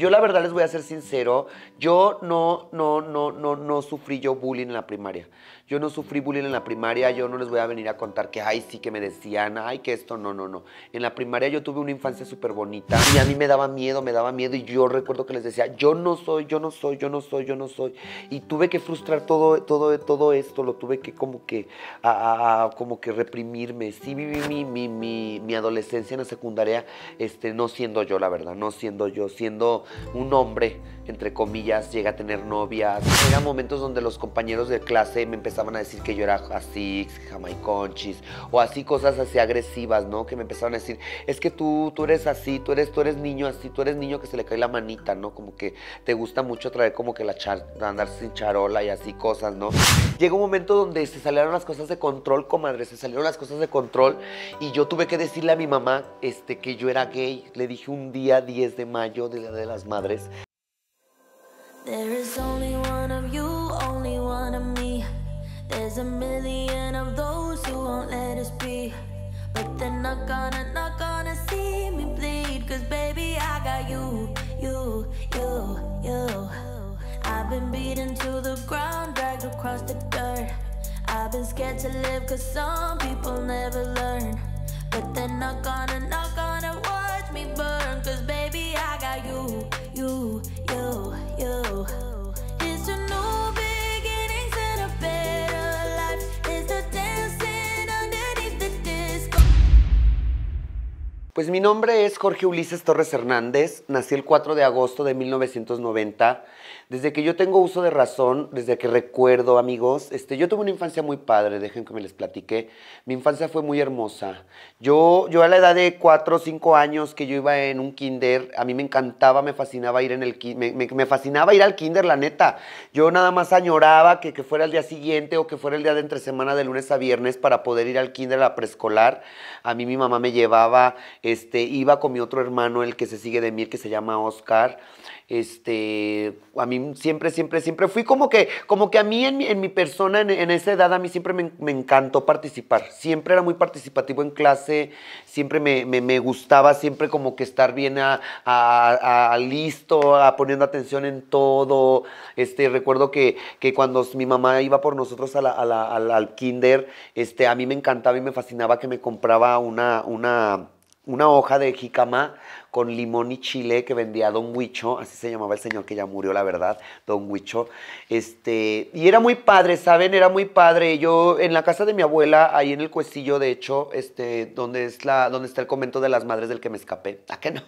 Yo la verdad les voy a ser sincero, yo no, no, no, no, no sufrí yo bullying en la primaria. Yo no sufrí bullying en la primaria, yo no les voy a venir a contar que, ay, sí que me decían, ay, que esto, no, no, no. En la primaria yo tuve una infancia súper bonita y a mí me daba miedo, me daba miedo y yo recuerdo que les decía, yo no soy, yo no soy, yo no soy, yo no soy. Y tuve que frustrar todo, todo, todo esto, lo tuve que como que, como que reprimirme. Sí viví mi, adolescencia en la secundaria, este, no siendo yo, la verdad, no siendo yo, siendo un hombre, entre comillas, llega a tener novias. Eran momentos donde los compañeros de clase me empezaban a decir que yo era así, jamaiconchis, o así cosas así agresivas, ¿no? Que me empezaban a decir, es que tú, tú eres así, tú eres, tú eres niño así, tú eres niño que se le cae la manita, ¿no? Como que te gusta mucho traer como que la char andar sin charola y así cosas, ¿no? Llega un momento donde se salieron las cosas de control, comadre, se salieron las cosas de control y yo tuve que decirle a mi mamá este, que yo era gay. Le dije un día 10 de mayo de, de las nuestras madres. There is only one of you, only one of me. There's a million of those who won't let us be. But they're not gonna, not gonna see me bleed. Cause baby, I got you, you, you, you. I've been beaten to the ground, dragged across the dirt. I've been scared to live cause some people never learn. But they're not gonna, not Pues mi nombre es Jorge Ulises Torres Hernández, nací el 4 de agosto de 1990 desde que yo tengo uso de razón, desde que recuerdo, amigos, este, yo tuve una infancia muy padre, dejen que me les platique. Mi infancia fue muy hermosa. Yo, yo a la edad de cuatro o cinco años que yo iba en un kinder, a mí me encantaba, me fascinaba ir en el me, fascinaba ir al kinder, la neta. Yo nada más añoraba que, que fuera el día siguiente o que fuera el día de entre semana de lunes a viernes para poder ir al kinder a preescolar. A mí mi mamá me llevaba, este, iba con mi otro hermano, el que se sigue de mí, que se llama Oscar. Este, a mí siempre, siempre, siempre fui como que, como que a mí en mi, persona, en, esa edad, a mí siempre me, encantó participar. Siempre era muy participativo en clase, siempre me, gustaba, siempre como que estar bien a, listo, a poniendo atención en todo. Este, recuerdo que, cuando mi mamá iba por nosotros al kinder, este, a mí me encantaba y me fascinaba que me compraba una, una, una hoja de jicama con limón y chile que vendía Don Huicho, así se llamaba el señor que ya murió, la verdad, Don Huicho. Este, y era muy padre, ¿saben? Era muy padre. Yo en la casa de mi abuela, ahí en el cuestillo, de hecho, este, donde, es la, donde está el convento de las madres del que me escapé. ¿A qué no?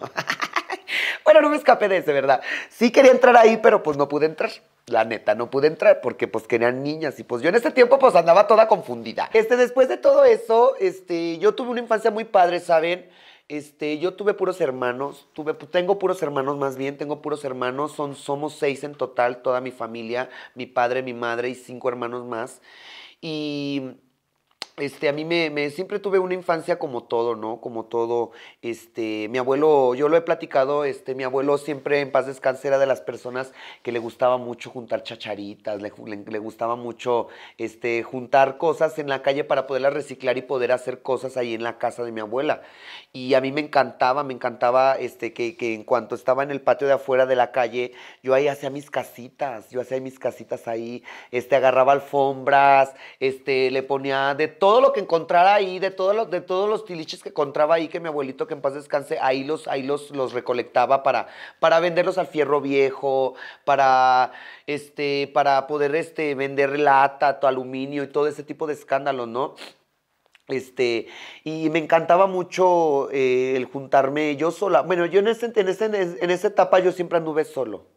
bueno, no me escapé de ese, ¿verdad? Sí quería entrar ahí, pero pues no pude entrar. La neta, no pude entrar porque pues querían niñas y pues yo en ese tiempo pues andaba toda confundida. Este, después de todo eso, este, yo tuve una infancia muy padre, ¿saben? Este, yo tuve puros hermanos, tuve, pues, tengo puros hermanos más bien, tengo puros hermanos, son, somos seis en total, toda mi familia, mi padre, mi madre y cinco hermanos más. Y este, a mí me, siempre tuve una infancia como todo, ¿no? Como todo, este, mi abuelo, yo lo he platicado, este, mi abuelo siempre en paz descanse era de las personas que le gustaba mucho juntar chacharitas, le, le, gustaba mucho, este, juntar cosas en la calle para poderlas reciclar y poder hacer cosas ahí en la casa de mi abuela. Y a mí me encantaba, me encantaba, este, que, que en cuanto estaba en el patio de afuera de la calle, yo ahí hacía mis casitas, yo hacía mis casitas ahí, este, agarraba alfombras, este, le ponía de todo lo que encontrara ahí, de, todos los de todos los tiliches que encontraba ahí, que mi abuelito, que en paz descanse, ahí los, ahí los, recolectaba para, para venderlos al fierro viejo, para, este, para poder este, vender lata, aluminio y todo ese tipo de escándalos, ¿no? Este, y me encantaba mucho eh, el juntarme yo sola. Bueno, yo en, ese, en, ese, en esa etapa yo siempre anduve solo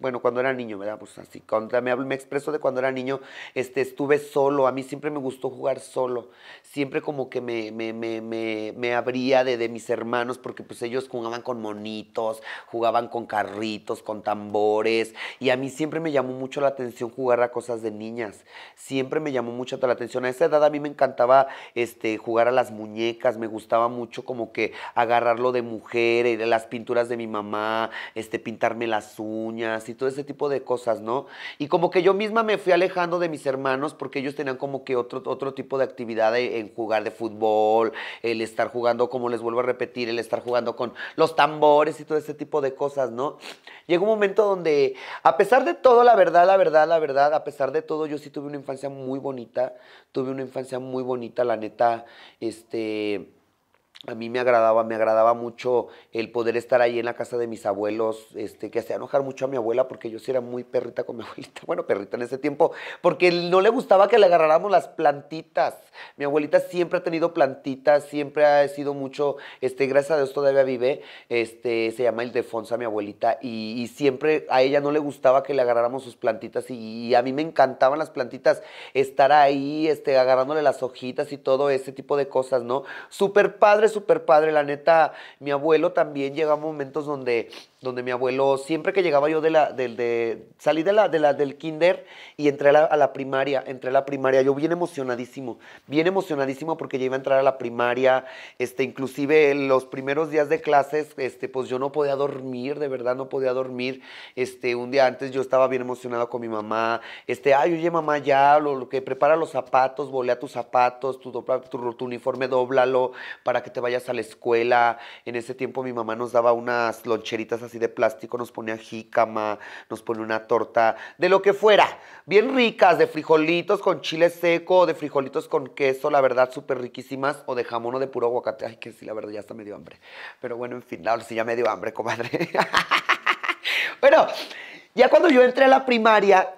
bueno, cuando era niño, da, Pues así, contra, me, expreso de cuando era niño, este, estuve solo, a mí siempre me gustó jugar solo, siempre como que me, me, abría de, mis hermanos, porque pues ellos jugaban con monitos, jugaban con carritos, con tambores, y a mí siempre me llamó mucho la atención jugar a cosas de niñas, siempre me llamó mucho la atención, a esa edad a mí me encantaba este, jugar a las muñecas, me gustaba mucho como que agarrarlo de mujer, eh, las pinturas de mi mamá, este, pintarme las uñas, y todo ese tipo de cosas, ¿no? Y como que yo misma me fui alejando de mis hermanos porque ellos tenían como que otro, otro tipo de actividad en jugar de fútbol, el estar jugando, como les vuelvo a repetir, el estar jugando con los tambores y todo ese tipo de cosas, ¿no? Llegó un momento donde, a pesar de todo, la verdad, la verdad, la verdad, a pesar de todo, yo sí tuve una infancia muy bonita, tuve una infancia muy bonita, la neta, este a mí me agradaba, me agradaba mucho el poder estar ahí en la casa de mis abuelos, este, que hacía enojar mucho a mi abuela porque yo sí era muy perrita con mi abuelita, bueno, perrita en ese tiempo, porque no le gustaba que le agarráramos las plantitas. Mi abuelita siempre ha tenido plantitas, siempre ha sido mucho, este, gracias a Dios todavía vive, este, se llama el a mi abuelita, y, siempre a ella no le gustaba que le agarráramos sus plantitas, y, a mí me encantaban las plantitas, estar ahí, este, agarrándole las hojitas y todo ese tipo de cosas, ¿no? Súper padre súper padre. La neta, mi abuelo también llega a momentos donde donde mi abuelo, siempre que llegaba yo de la, del, de, salí de la, del kinder y entré a la, primaria, entré a la primaria, yo bien emocionadísimo, bien emocionadísimo porque ya iba a entrar a la primaria, este, inclusive los primeros días de clases, este, pues yo no podía dormir, de verdad no podía dormir, este, un día antes yo estaba bien emocionado con mi mamá, este, ay, oye mamá, ya, lo, que prepara los zapatos, volea tus zapatos, tu, tu, uniforme, dóblalo para que te vayas a la escuela, en ese tiempo mi mamá nos daba unas loncheritas así de plástico, nos ponía jícama, nos pone una torta, de lo que fuera, bien ricas, de frijolitos con chile seco, de frijolitos con queso, la verdad, súper riquísimas, o de jamón o de puro aguacate, ay, que sí, la verdad, ya está medio hambre. Pero bueno, en fin, ahora sí ya me dio hambre, comadre. bueno, ya cuando yo entré a la primaria,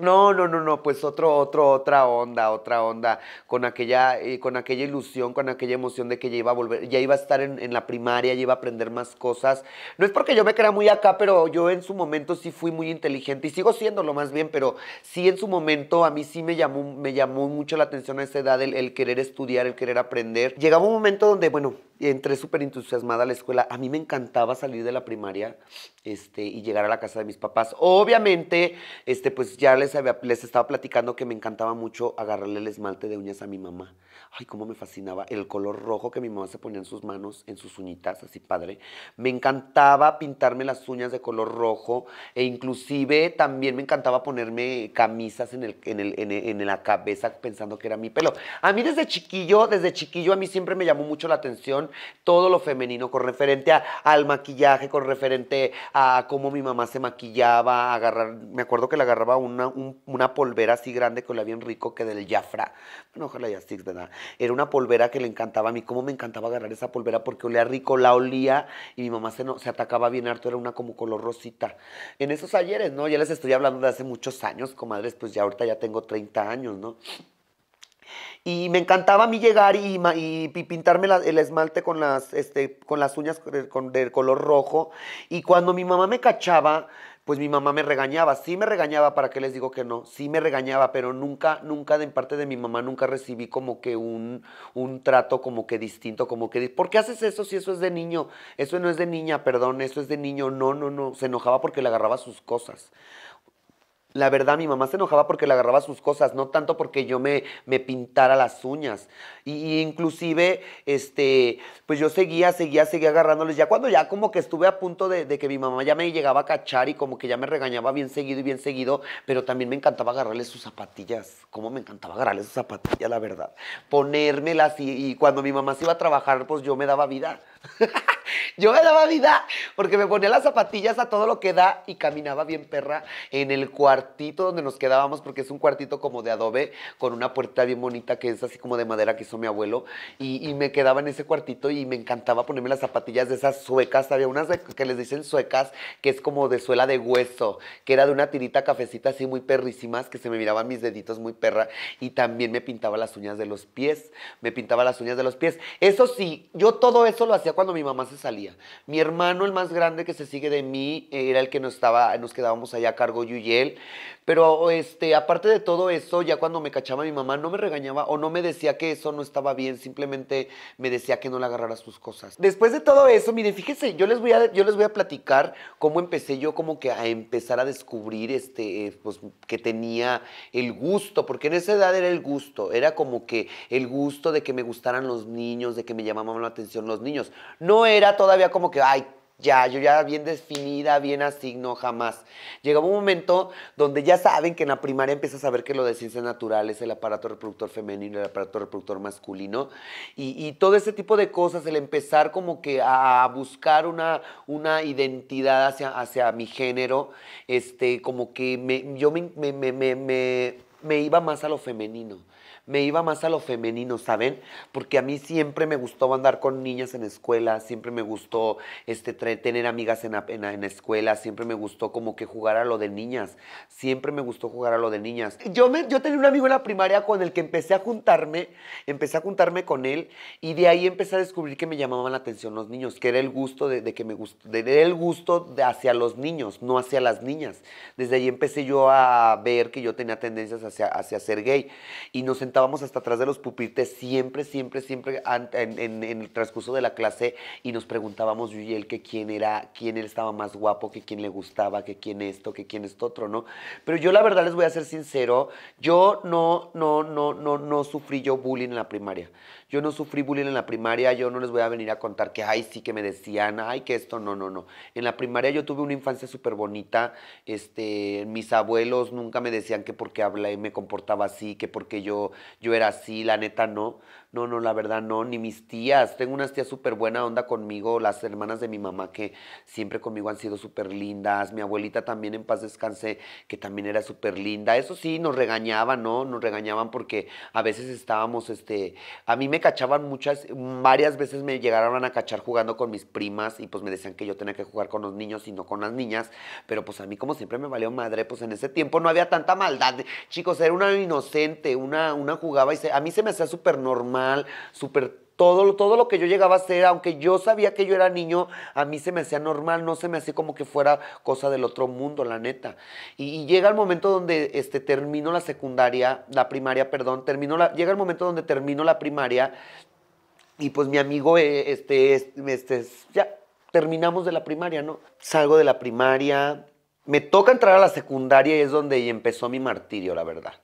no, no, no, no, pues otro, otro, otra onda, otra onda, con aquella, eh, con aquella ilusión, con aquella emoción de que ya iba a volver, ya iba a estar en, la primaria, ya iba a aprender más cosas. No es porque yo me crea muy acá, pero yo en su momento sí fui muy inteligente y sigo siéndolo más bien, pero sí en su momento a mí sí me llamó, me llamó mucho la atención a esa edad el, querer estudiar, el querer aprender. Llegaba un momento donde, bueno, entré súper entusiasmada a la escuela. A mí me encantaba salir de la primaria este, y llegar a la casa de mis papás. Obviamente, este, pues ya les, estaba platicando que me encantaba mucho agarrarle el esmalte de uñas a mi mamá. Ay, cómo me fascinaba el color rojo que mi mamá se ponía en sus manos, en sus uñitas, así padre. Me encantaba pintarme las uñas de color rojo e inclusive también me encantaba ponerme camisas en, el, el, en, la cabeza pensando que era mi pelo. A mí desde chiquillo, desde chiquillo a mí siempre me llamó mucho la atención todo lo femenino con referente al maquillaje, con referente a cómo mi mamá se maquillaba, agarrar, me acuerdo que le agarraba una, una polvera así grande que olía bien rico, que del Jafra, bueno, ojalá ya sí, ¿verdad? Era una polvera que le encantaba a mí, cómo me encantaba agarrar esa polvera porque olía rico, la olía y mi mamá se, no, se atacaba bien harto, era una como color rosita. En esos ayeres, ¿no? Ya les estoy hablando de hace muchos años, comadres, pues ya ahorita ya tengo 30 años, ¿no? Y me encantaba a mí llegar y, pintarme el esmalte con las, este, con las uñas con, del color rojo. Y cuando mi mamá me cachaba, pues mi mamá me regañaba, sí me regañaba, ¿para qué les digo que no? Sí me regañaba, pero nunca, nunca de parte de mi mamá, nunca recibí como que un, un trato como que distinto, como que, ¿por qué haces eso si eso es de niño? Eso no es de niña, perdón, eso es de niño, no, no, no, se enojaba porque le agarraba sus cosas. La verdad, mi mamá se enojaba porque le agarraba sus cosas, no tanto porque yo me, me pintara las uñas. Y, inclusive, este, pues yo seguía, seguía, seguía agarrándoles. Ya cuando ya como que estuve a punto de, que mi mamá ya me llegaba a cachar y como que ya me regañaba bien seguido y bien seguido, pero también me encantaba agarrarles sus zapatillas. Cómo me encantaba agarrarles sus zapatillas, la verdad. Ponérmelas y, cuando mi mamá se iba a trabajar, pues yo me daba vida. yo me daba vida porque me ponía las zapatillas a todo lo que da y caminaba bien perra en el cuartito donde nos quedábamos porque es un cuartito como de adobe con una puerta bien bonita que es así como de madera que mi abuelo, y, me quedaba en ese cuartito y me encantaba ponerme las zapatillas de esas suecas. Había unas que les dicen suecas, que es como de suela de hueso, que era de una tirita cafecita así muy perrísimas, que se me miraban mis deditos muy perra, y también me pintaba las uñas de los pies, me pintaba las uñas de los pies. Eso sí, yo todo eso lo hacía cuando mi mamá se salía. Mi hermano, el más grande que se sigue de mí, era el que nos, estaba, nos quedábamos allá a cargo yo pero este, aparte de todo eso, ya cuando me cachaba mi mamá, no me regañaba o no me decía que eso no estaba bien, simplemente me decía que no le agarrara sus cosas. Después de todo eso, miren, fíjense, yo les voy a, yo les voy a platicar cómo empecé yo como que a empezar a descubrir este, pues, que tenía el gusto, porque en esa edad era el gusto, era como que el gusto de que me gustaran los niños, de que me llamaban la atención los niños. No era todavía como que, ay, ya, yo ya bien definida, bien asigno, jamás. Llegaba un momento donde ya saben que en la primaria empiezas a saber que lo de ciencias naturales, el aparato reproductor femenino, el aparato reproductor masculino, y, todo ese tipo de cosas, el empezar como que a, buscar una, identidad hacia, mi género, este, como que yo me, me iba más a lo femenino me iba más a lo femenino, ¿saben? Porque a mí siempre me gustó andar con niñas en escuela, siempre me gustó este, tener amigas en en, escuela, siempre me gustó como que jugar a lo de niñas, siempre me gustó jugar a lo de niñas. Yo, me, yo tenía un amigo en la primaria con el que empecé a juntarme, empecé a juntarme con él y de ahí empecé a descubrir que me llamaban la atención los niños, que era el gusto de, que me gustó, el gusto hacia los niños, no hacia las niñas. Desde ahí empecé yo a ver que yo tenía tendencias hacia, hacia ser gay y nos Estábamos hasta atrás de los pupites siempre, siempre, siempre en, en, el transcurso de la clase y nos preguntábamos yo y él que quién era, quién él estaba más guapo, que quién le gustaba, que quién esto, que quién esto otro, ¿no? Pero yo la verdad les voy a ser sincero, yo no, no, no, no, no sufrí yo bullying en la primaria. Yo no sufrí bullying en la primaria, yo no les voy a venir a contar que, ay, sí, que me decían, ay, que esto, no, no, no. En la primaria yo tuve una infancia súper bonita, este, mis abuelos nunca me decían que porque hablé me comportaba así, que porque yo, yo era así, la neta no. No, no, la verdad no, ni mis tías. Tengo unas tías súper buena onda conmigo, las hermanas de mi mamá que siempre conmigo han sido súper lindas. Mi abuelita también en paz descanse, que también era súper linda. Eso sí, nos regañaban, ¿no? Nos regañaban porque a veces estábamos, este, a mí me cachaban muchas, varias veces me llegaron a cachar jugando con mis primas y pues me decían que yo tenía que jugar con los niños y no con las niñas. Pero pues a mí como siempre me valió madre, pues en ese tiempo no había tanta maldad. Chicos, era una inocente, una, una jugaba y se, a mí se me hacía súper normal super todo, todo lo que yo llegaba a hacer, aunque yo sabía que yo era niño, a mí se me hacía normal, no se me hacía como que fuera cosa del otro mundo, la neta. Y, llega el momento donde este, termino la secundaria, la primaria, perdón, termino la, llega el momento donde termino la primaria y pues mi amigo, eh, este, este, ya terminamos de la primaria, ¿no? Salgo de la primaria, me toca entrar a la secundaria y es donde empezó mi martirio, la verdad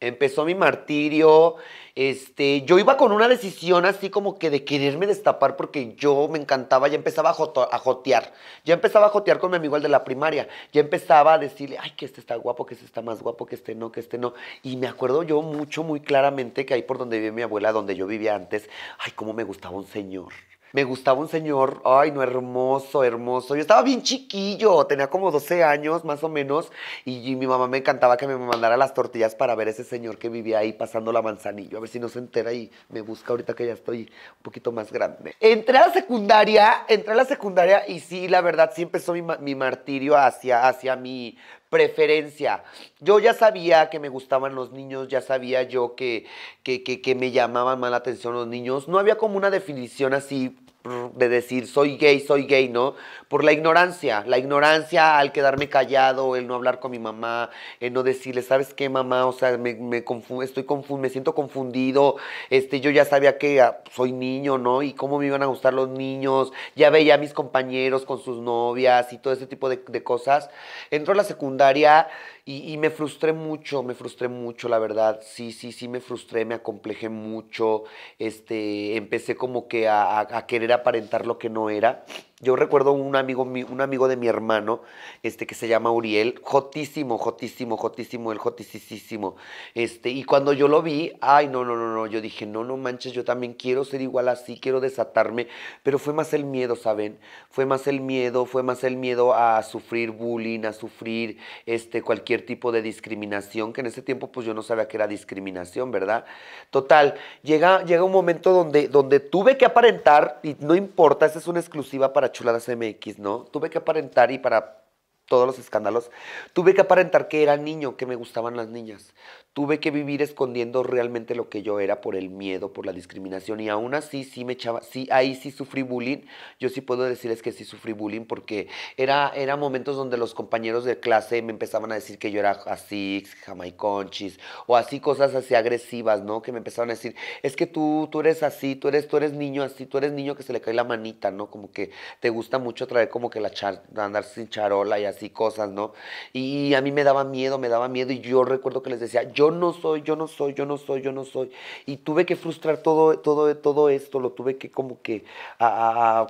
empezó mi martirio. Este, yo iba con una decisión así como que de quererme destapar porque yo me encantaba, ya empezaba a, jotear. Ya empezaba a jotear con mi amigo el de la primaria. Ya empezaba a decirle, ay, que este está guapo, que este está más guapo, que este no, que este no. Y me acuerdo yo mucho, muy claramente que ahí por donde vivía mi abuela, donde yo vivía antes, ay, cómo me gustaba un señor me gustaba un señor, ay, no, hermoso, hermoso. Yo estaba bien chiquillo, tenía como 12 años más o menos, y, mi mamá me encantaba que me mandara las tortillas para ver ese señor que vivía ahí pasando la manzanilla. a ver si no se entera y me busca ahorita que ya estoy un poquito más grande. Entré a la secundaria, entré a la secundaria y sí, la verdad, siempre empezó mi, martirio hacia, hacia mi preferencia. Yo ya sabía que me gustaban los niños, ya sabía yo que, que, que me llamaban más la atención los niños. No había como una definición así de decir soy gay, soy gay, ¿no? Por la ignorancia, la ignorancia al quedarme callado, el no hablar con mi mamá, el no decirle, ¿sabes qué, mamá? O sea, me, me estoy confu me siento confundido, este, yo ya sabía que ah, soy niño, ¿no? Y cómo me iban a gustar los niños, ya veía a mis compañeros con sus novias y todo ese tipo de, cosas. Entró a la secundaria y, me frustré mucho, me frustré mucho, la verdad. Sí, sí, sí, me frustré, me acomplejé mucho, este, empecé como que a querer aparentar lo que no era yo recuerdo un amigo, un amigo de mi hermano, este que se llama Uriel, jotísimo, jotísimo, jotísimo, el jotisísimo. Este, y cuando yo lo vi, ay, no, no, no, no, yo dije, no, no manches, yo también quiero ser igual así, quiero desatarme, pero fue más el miedo, ¿saben? Fue más el miedo, fue más el miedo a sufrir bullying, a sufrir este cualquier tipo de discriminación, que en ese tiempo pues yo no sabía que era discriminación, ¿verdad? Total, llega llega un momento donde donde tuve que aparentar y no importa, esa es una exclusiva para Chuladas MX, ¿no? Tuve que aparentar y para todos los escándalos, tuve que aparentar que era niño, que me gustaban las niñas tuve que vivir escondiendo realmente lo que yo era por el miedo, por la discriminación y aún así sí me echaba, sí, ahí sí sufrí bullying, yo sí puedo decirles que sí sufrí bullying porque era, era momentos donde los compañeros de clase me empezaban a decir que yo era así, jamaiconchis o así cosas así agresivas, ¿no? Que me empezaban a decir, es que tú, tú eres así, tú eres, tú eres niño así, tú eres niño que se le cae la manita, ¿no? Como que te gusta mucho traer como que la char, andar sin charola y así cosas, ¿no? Y a mí me daba miedo, me daba miedo y yo recuerdo que les decía, yo yo no soy, yo no soy, yo no soy, yo no soy. Y tuve que frustrar todo, todo, todo esto, lo tuve que como que,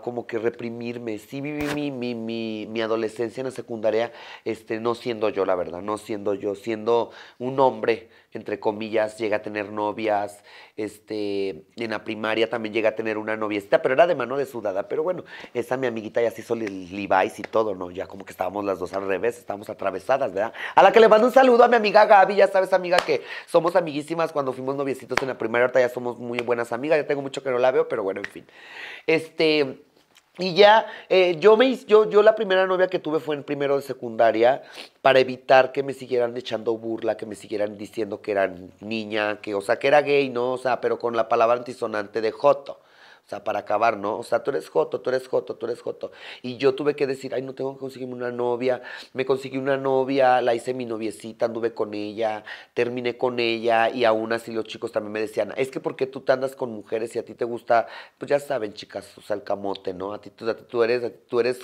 como que reprimirme. Sí viví mi, mi, mi, adolescencia en la secundaria, este, no siendo yo, la verdad, no siendo yo, siendo un hombre entre comillas, llega a tener novias, este, en la primaria también llega a tener una noviecita, pero era de mano de sudada, pero bueno, esa mi amiguita ya se hizo Levi's y todo, ¿no? Ya como que estábamos las dos al revés, estábamos atravesadas, ¿verdad? A la que le mando un saludo a mi amiga Gaby, ya sabes, amiga, que somos amiguísimas cuando fuimos noviecitos en la primaria, ahorita ya somos muy buenas amigas, ya tengo mucho que no la veo, pero bueno, en fin. Este... Y ya, eh, yo, me, yo, yo la primera novia que tuve fue en primero de secundaria para evitar que me siguieran echando burla, que me siguieran diciendo que era niña, que, o sea, que era gay, ¿no? O sea, pero con la palabra antisonante de joto. O sea, para acabar, ¿no? O sea, tú eres joto, tú eres joto, tú eres joto. Y yo tuve que decir, ay, no tengo que conseguirme una novia. Me conseguí una novia, la hice mi noviecita, anduve con ella, terminé con ella y aún así los chicos también me decían, es que porque tú te andas con mujeres y a ti te gusta, pues ya saben, chicas, o sea, el camote, ¿no? A ti, tú, pues, a tú eres, a tú eres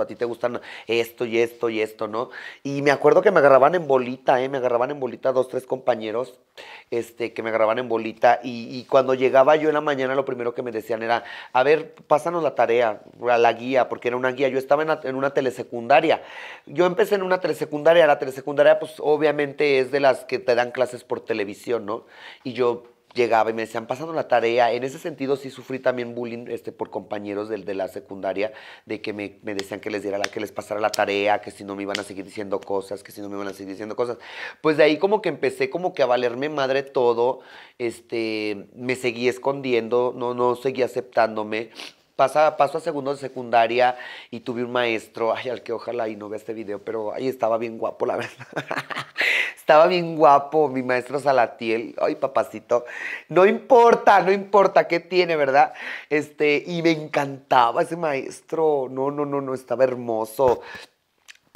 a ti te gustan esto y esto y esto, ¿no? Y me acuerdo que me agarraban en bolita, ¿eh? Me agarraban en bolita dos, tres compañeros este, que me agarraban en bolita. Y, cuando llegaba yo en la mañana, lo primero que me decían era, a ver, pásanos la tarea, la guía, porque era una guía. Yo estaba en, en, una telesecundaria. Yo empecé en una telesecundaria. La telesecundaria, pues, obviamente es de las que te dan clases por televisión, ¿no? Y yo llegaba y me decían, pasando la tarea. En ese sentido sí sufrí también bullying este, por compañeros de, de la secundaria, de que me, me, decían que les diera la, que les pasara la tarea, que si no me iban a seguir diciendo cosas, que si no me iban a seguir diciendo cosas. Pues de ahí como que empecé como que a valerme madre todo, este, me seguí escondiendo, no, no seguí aceptándome paso a segundo de secundaria y tuve un maestro, ay, al que ojalá y no vea este video, pero ahí estaba bien guapo, la verdad. estaba bien guapo, mi maestro Salatiel, ay, papacito. No importa, no importa qué tiene, ¿verdad? Este, y me encantaba ese maestro. No, no, no, no, estaba hermoso.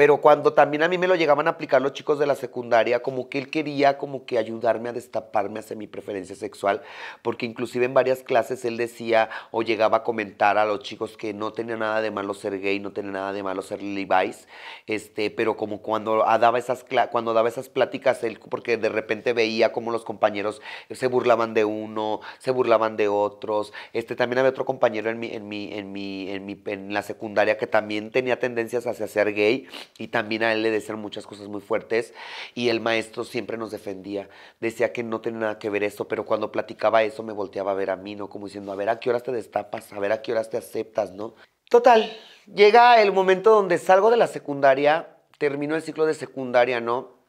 Pero cuando también a mí me lo llegaban a aplicar los chicos de la secundaria, como que él quería como que ayudarme a destaparme hacia mi preferencia sexual, porque inclusive en varias clases él decía o llegaba a comentar a los chicos que no tenía nada de malo ser gay, no tenía nada de malo ser Levi's, este, pero como cuando daba esas cuando daba esas pláticas él porque de repente veía como los compañeros se burlaban de uno, se burlaban de otros. Este también había otro compañero en mi en mi en mi en mi en la secundaria que también tenía tendencias hacia ser gay y también a él le decían muchas cosas muy fuertes y el maestro siempre nos defendía, decía que no tenía nada que ver eso, pero cuando platicaba eso me volteaba a ver a mí, ¿no? Como diciendo, a ver a qué horas te destapas, a ver a qué horas te aceptas, ¿no? Total, llega el momento donde salgo de la secundaria, termino el ciclo de secundaria, ¿no?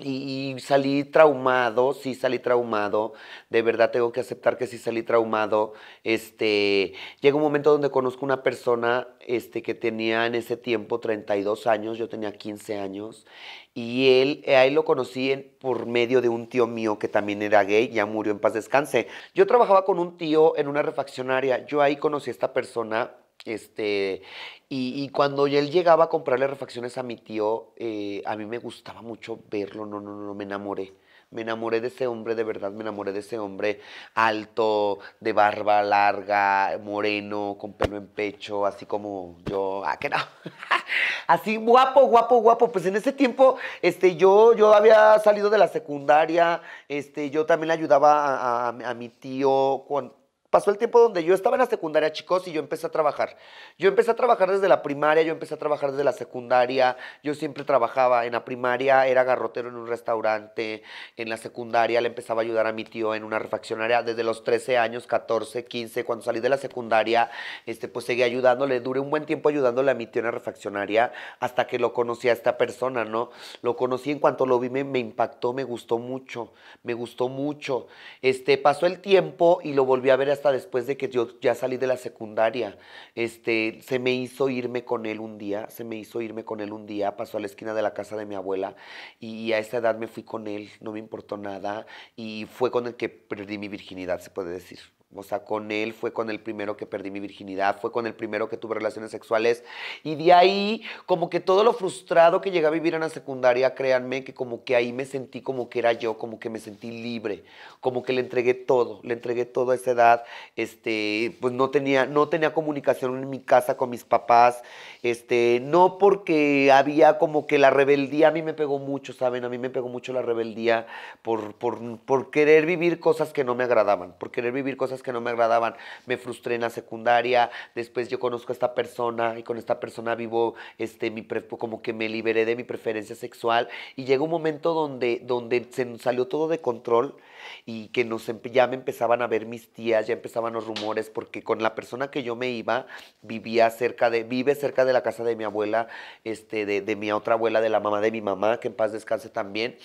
Y, salí traumado, sí salí traumado, de verdad tengo que aceptar que sí salí traumado. Este, llega un momento donde conozco una persona este, que tenía en ese tiempo 32 años, yo tenía 15 años, y él, eh, ahí lo conocí por medio de un tío mío que también era gay, ya murió en paz descanse. Yo trabajaba con un tío en una refaccionaria, yo ahí conocí a esta persona este, y, cuando él llegaba a comprarle refacciones a mi tío, eh, a mí me gustaba mucho verlo, no, no, no, me enamoré. Me enamoré de ese hombre, de verdad, me enamoré de ese hombre alto, de barba larga, moreno, con pelo en pecho, así como yo. Ah, que no. así guapo, guapo, guapo. Pues en ese tiempo, este, yo, yo había salido de la secundaria, este, yo también le ayudaba a, a mi tío con, Pasó el tiempo donde yo estaba en la secundaria, chicos, y yo empecé a trabajar. Yo empecé a trabajar desde la primaria, yo empecé a trabajar desde la secundaria, yo siempre trabajaba. En la primaria era garrotero en un restaurante, en la secundaria le empezaba a ayudar a mi tío en una refaccionaria desde los 13 años, 14, 15. Cuando salí de la secundaria, este, pues seguí ayudándole, duré un buen tiempo ayudándole a mi tío en la refaccionaria hasta que lo conocí a esta persona, ¿no? Lo conocí en cuanto lo vi, me, impactó, me gustó mucho, me gustó mucho. Este, pasó el tiempo y lo volví a ver hasta después de que yo ya salí de la secundaria. Este, se me hizo irme con él un día, se me hizo irme con él un día, pasó a la esquina de la casa de mi abuela y a esa edad me fui con él, no me importó nada y fue con el que perdí mi virginidad, se puede decir. O sea, con él fue con el primero que perdí mi virginidad, fue con el primero que tuve relaciones sexuales. Y de ahí, como que todo lo frustrado que llegué a vivir en la secundaria, créanme que como que ahí me sentí como que era yo, como que me sentí libre, como que le entregué todo, le entregué todo a esa edad. Este, pues no tenía, no tenía comunicación en mi casa con mis papás. Este, no porque había como que la rebeldía a mí me pegó mucho, ¿saben? A mí me pegó mucho la rebeldía por, querer vivir cosas que no me agradaban, por querer vivir cosas que no me agradaban. Me frustré en la secundaria, después yo conozco a esta persona y con esta persona vivo, este, mi como que me liberé de mi preferencia sexual y llegó un momento donde, donde se salió todo de control y que ya me empezaban a ver mis tías, ya empezaban los rumores, porque con la persona que yo me iba, vivía cerca de, vive cerca de la casa de mi abuela, este, de, de mi otra abuela, de la mamá de mi mamá, que en paz descanse también.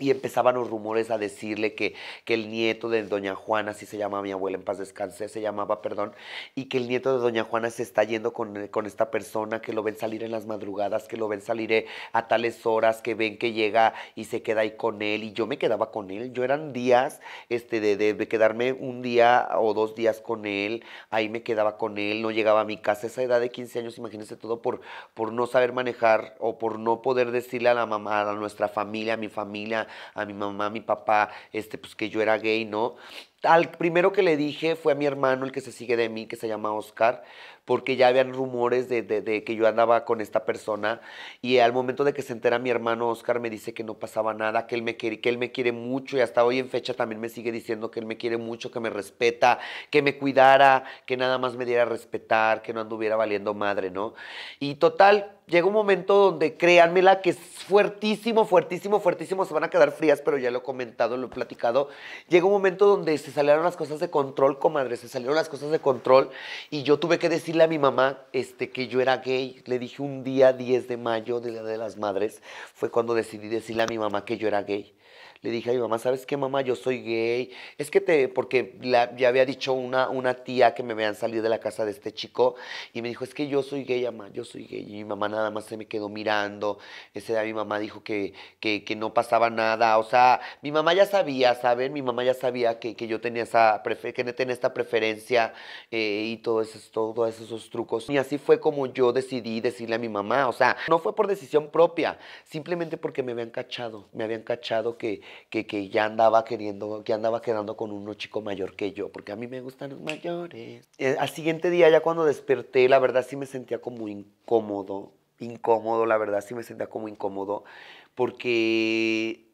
Y empezaban los rumores a decirle que, el nieto de doña Juana, así se llama mi abuela en paz descanse, se llamaba, perdón, y que el nieto de doña Juana se está yendo con, esta persona, que lo ven salir en las madrugadas, que lo ven salir eh, a tales horas, que ven que llega y se queda ahí con él. Y yo me quedaba con él. Yo eran días este, de, quedarme un día o dos días con él. Ahí me quedaba con él, no llegaba a mi casa. Esa edad de 15 años, imagínense todo por, por no saber manejar o por no poder decirle a la mamá, a nuestra familia, a mi familia, a mi mamá, a mi papá, este, pues que yo era gay, ¿no? al primero que le dije fue a mi hermano, el que se sigue de mí, que se llama Oscar, porque ya habían rumores de, que yo andaba con esta persona y al momento de que se entera mi hermano Oscar me dice que no pasaba nada, que él me quiere, que él me quiere mucho y hasta hoy en fecha también me sigue diciendo que él me quiere mucho, que me respeta, que me cuidara, que nada más me diera a respetar, que no anduviera valiendo madre, ¿no? Y total, llega un momento donde créanmela que es fuertísimo, fuertísimo, fuertísimo, se van a quedar frías, pero ya lo he comentado, lo he platicado, llega un momento donde se se salieron las cosas de control, comadre, se salieron las cosas de control. Y yo tuve que decirle a mi mamá este, que yo era gay. Le dije un día 10 de mayo, de Día de las Madres, fue cuando decidí decirle a mi mamá que yo era gay le dije a mi mamá, ¿sabes qué, mamá? Yo soy gay. Es que te, porque ya había dicho una, una tía que me vean salir de la casa de este chico y me dijo, es que yo soy gay, mamá, yo soy gay. Y mi mamá nada más se me quedó mirando. Ese día mi mamá dijo que, que, no pasaba nada. O sea, mi mamá ya sabía, ¿saben? Mi mamá ya sabía que, yo tenía, esa preferencia. que tenía esta preferencia eh, y todos esos trucos. Y así fue como yo decidí decirle a mi mamá. O sea, no fue por decisión propia, simplemente porque me habían cachado. Me habían cachado que que, que ya andaba queriendo, que andaba quedando con uno chico mayor que yo, porque a mí me gustan los mayores. Eh, al siguiente día, ya cuando desperté, la verdad sí me sentía como incómodo, incómodo, la verdad sí me sentía como incómodo, porque,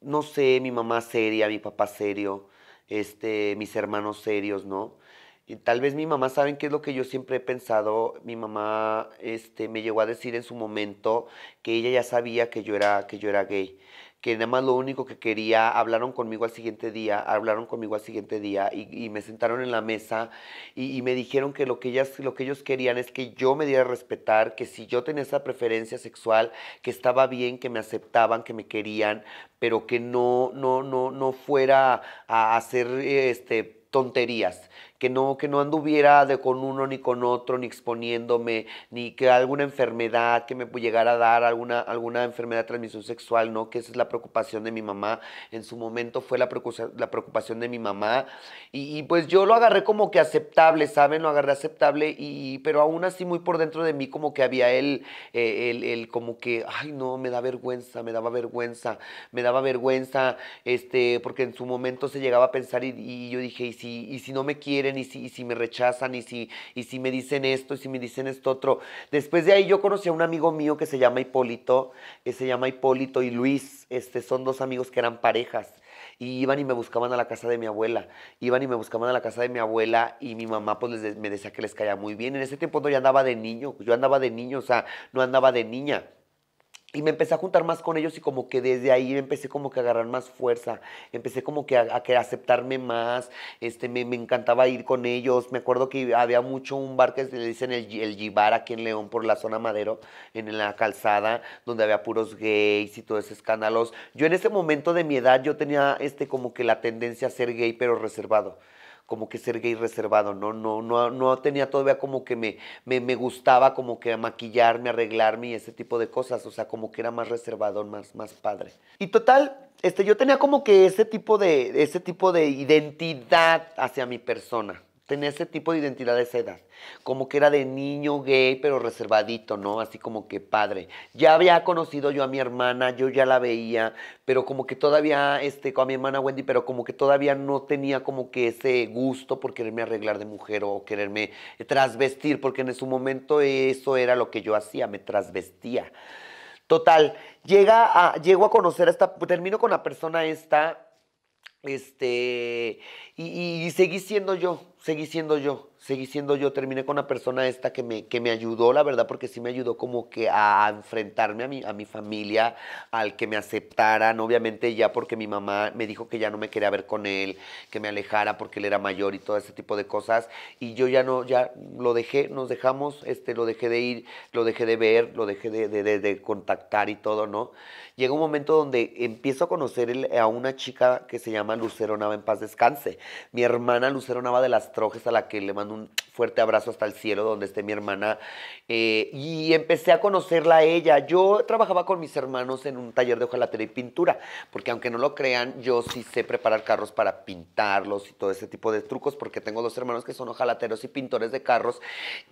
no sé, mi mamá seria, mi papá serio, este, mis hermanos serios, ¿no? Y tal vez mi mamá, ¿saben qué es lo que yo siempre he pensado? Mi mamá este, me llegó a decir en su momento que ella ya sabía que yo era, que yo era gay que nada más lo único que quería, hablaron conmigo al siguiente día, hablaron conmigo al siguiente día y, me sentaron en la mesa y, me dijeron que lo que, lo que ellos querían es que yo me diera a respetar, que si yo tenía esa preferencia sexual, que estaba bien, que me aceptaban, que me querían, pero que no, no, no, no fuera a hacer este, tonterías, que no, que no anduviera de con uno ni con otro, ni exponiéndome, ni que alguna enfermedad que me llegara a dar, alguna, alguna enfermedad de transmisión sexual, ¿no? Que esa es la preocupación de mi mamá. En su momento fue la preocupación, la preocupación de mi mamá. Y, pues yo lo agarré como que aceptable, ¿saben? Lo agarré aceptable, y, pero aún así muy por dentro de mí como que había él, el, eh, el, el, como que, ay no, me da vergüenza, me daba vergüenza, me daba vergüenza, este, porque en su momento se llegaba a pensar y, y yo dije, y si, y si no me quieren, y si, me rechazan, y si, y si me dicen esto, y si me dicen esto otro. Después de ahí yo conocí a un amigo mío que se llama Hipólito, que se llama Hipólito y Luis, este, son dos amigos que eran parejas. Y iban y me buscaban a la casa de mi abuela. Iban y me buscaban a la casa de mi abuela y mi mamá pues les me decía que les caía muy bien. En ese tiempo yo andaba de niño, yo andaba de niño, o sea, no andaba de niña. Y me empecé a juntar más con ellos y como que desde ahí empecé como que a agarrar más fuerza, empecé como que a, aceptarme más, este, me, encantaba ir con ellos, me acuerdo que había mucho un bar que le dicen el, el Gibar aquí en León por la zona Madero, en la calzada, donde había puros gays y todos esos escándalos. Yo en ese momento de mi edad yo tenía este como que la tendencia a ser gay pero reservado como que ser gay reservado, no, no, no, no tenía todavía como que me, gustaba como que maquillarme, arreglarme y ese tipo de cosas, o sea, como que era más reservado, más, más padre. Y total, este, yo tenía como que ese tipo de, ese tipo de identidad hacia mi persona tenía ese tipo de identidad de esa edad. Como que era de niño gay, pero reservadito, ¿no? Así como que padre. Ya había conocido yo a mi hermana, yo ya la veía, pero como que todavía, este, con mi hermana Wendy, pero como que todavía no tenía como que ese gusto por quererme arreglar de mujer o quererme trasvestir, porque en su momento eso era lo que yo hacía, me trasvestía. Total, llega a, llego a conocer a esta, termino con la persona esta, este, y seguí siendo yo, seguí siendo yo, seguí siendo yo. Terminé con una persona esta que me, que me ayudó, la verdad, porque sí me ayudó como que a enfrentarme a mi, a mi familia, al que me aceptaran. Obviamente ya porque mi mamá me dijo que ya no me quería ver con él, que me alejara porque él era mayor y todo ese tipo de cosas. Y yo ya no, ya lo dejé, nos dejamos, este, lo dejé de ir, lo dejé de ver, lo dejé de, de, de, contactar y todo, ¿no? Llega un momento donde empiezo a conocer a una chica que se llama Lucero Nava en paz descanse. Mi hermana Lucero Nava de las Trojes, a la que le mando un fuerte abrazo hasta el cielo, donde esté mi hermana. Eh, y empecé a conocerla a ella. Yo trabajaba con mis hermanos en un taller de hojalatería y pintura, porque aunque no lo crean, yo sí sé preparar carros para pintarlos y todo ese tipo de trucos, porque tengo dos hermanos que son hojalateros y pintores de carros.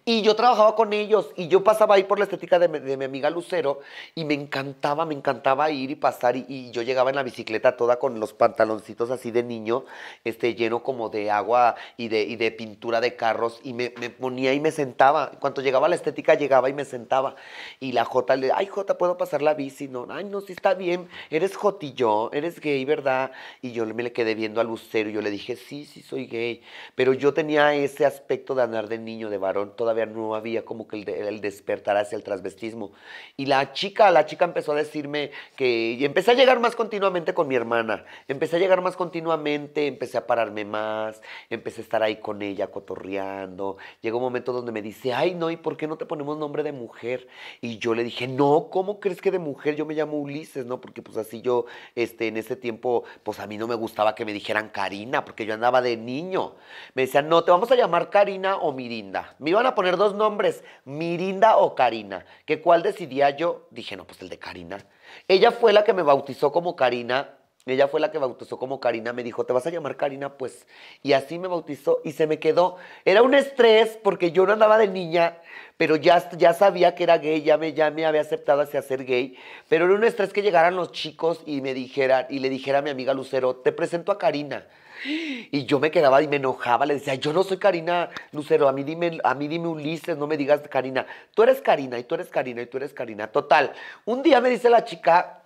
Y yo trabajaba con ellos y yo pasaba ahí por la estética de mi, amiga Lucero y me encantaba, me encantaba ir y pasar. Y, y, yo llegaba en la bicicleta toda con los pantaloncitos así de niño, este, lleno como de agua y de, y de pintura de carros y me, ponía y me sentaba. Cuando llegaba la estética llegaba y me sentaba. Y la J le, ay J ¿puedo pasar la bici? No, ay no, sí está bien, eres y yo eres gay, ¿verdad? Y yo me le quedé viendo al Lucero y yo le dije, sí, sí, soy gay. Pero yo tenía ese aspecto de andar de niño, de varón, todavía no había como que el, el despertar hacia el transvestismo. Y la chica, la chica empezó a decirme que, y empecé a llegar más continuamente con mi hermana, empecé a llegar más continuamente, empecé a pararme más, empecé a estar ahí con ella cotorreando. Llegó un momento donde me dice, ay, no, ¿y por qué no te ponemos nombre de mujer? Y yo le dije, no, ¿cómo crees que de mujer? Yo me llamo Ulises, ¿no? Porque pues así yo, este, en ese tiempo, pues a mí no me gustaba que me dijeran Karina, porque yo andaba de niño. Me decían, no, te vamos a llamar Karina o Mirinda. Me iban a poner dos nombres, Mirinda o Karina. ¿Que cuál decidía yo? Dije, no, pues el de Karina. Ella fue la que me bautizó como Karina ella fue la que bautizó como Karina, me dijo, te vas a llamar Karina, pues. Y así me bautizó y se me quedó. Era un estrés porque yo no andaba de niña, pero ya, ya sabía que era gay, ya me, había aceptado hacia ser gay. Pero era un estrés que llegaran los chicos y me dijeran, y le dijera a mi amiga Lucero, te presento a Karina. Y yo me quedaba y me enojaba, le decía, yo no soy Karina Lucero, a mí dime, a mí dime Ulises, no me digas Karina. Tú eres Karina y tú eres Karina y tú eres Karina. Total, un día me dice la chica,